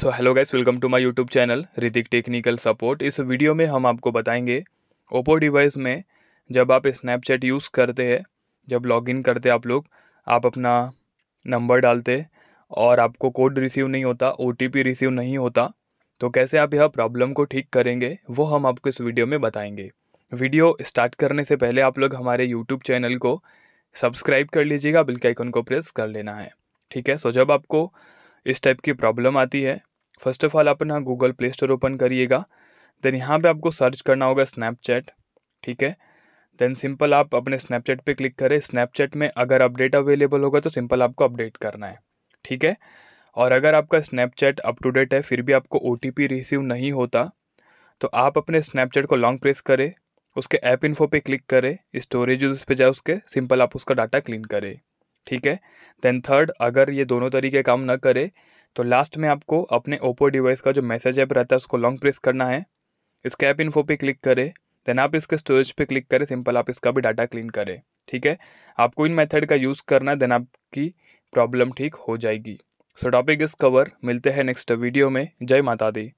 so hello guys welcome to my YouTube channel Ritik technical support इस video में हम आपको बताएंगे ओप्पो डिवाइस में जब आप स्नैपचैट यूज़ करते हैं जब लॉगिन करते आप लोग आप अपना नंबर डालते और आपको कोड रिसीव नहीं होता ओ रिसीव नहीं होता तो कैसे आप यह प्रॉब्लम को ठीक करेंगे वो हम आपको इस वीडियो में बताएंगे वीडियो स्टार्ट करने से पहले आप लोग हमारे यूट्यूब चैनल को सब्सक्राइब कर लीजिएगा बिल्कुल आइकन को प्रेस कर लेना है ठीक है सो जब आपको इस टाइप की प्रॉब्लम आती है फर्स्ट ऑफ ऑल आप ना गूगल प्ले स्टोर ओपन करिएगा देन यहाँ पे आपको सर्च करना होगा स्नैपचैट ठीक है देन सिंपल आप अपने स्नैपचैट पे क्लिक करें स्नैपचैट में अगर अपडेट अवेलेबल होगा तो सिंपल आपको अपडेट करना है ठीक है और अगर आपका स्नैपचैट अप टू डेट है फिर भी आपको ओ रिसीव नहीं होता तो आप अपने स्नैपचैट को लॉन्ग प्रेस करें उसके ऐप इन्फो पे क्लिक करें स्टोरेज उस पर जाए उसके सिंपल आप उसका डाटा क्लीन करें ठीक है देन थर्ड अगर ये दोनों तरीके काम ना करे तो लास्ट में आपको अपने ओप्पो डिवाइस का जो मैसेज ऐप रहता है उसको लॉन्ग प्रेस करना है इसके ऐप इन्फो पे क्लिक करें देन आप इसके स्टोरेज पे क्लिक करें सिंपल आप इसका भी डाटा क्लीन करें ठीक है आपको इन मेथड का यूज़ करना देन आपकी प्रॉब्लम ठीक हो जाएगी सो टॉपिक इस कवर मिलते हैं नेक्स्ट वीडियो में जय माता दी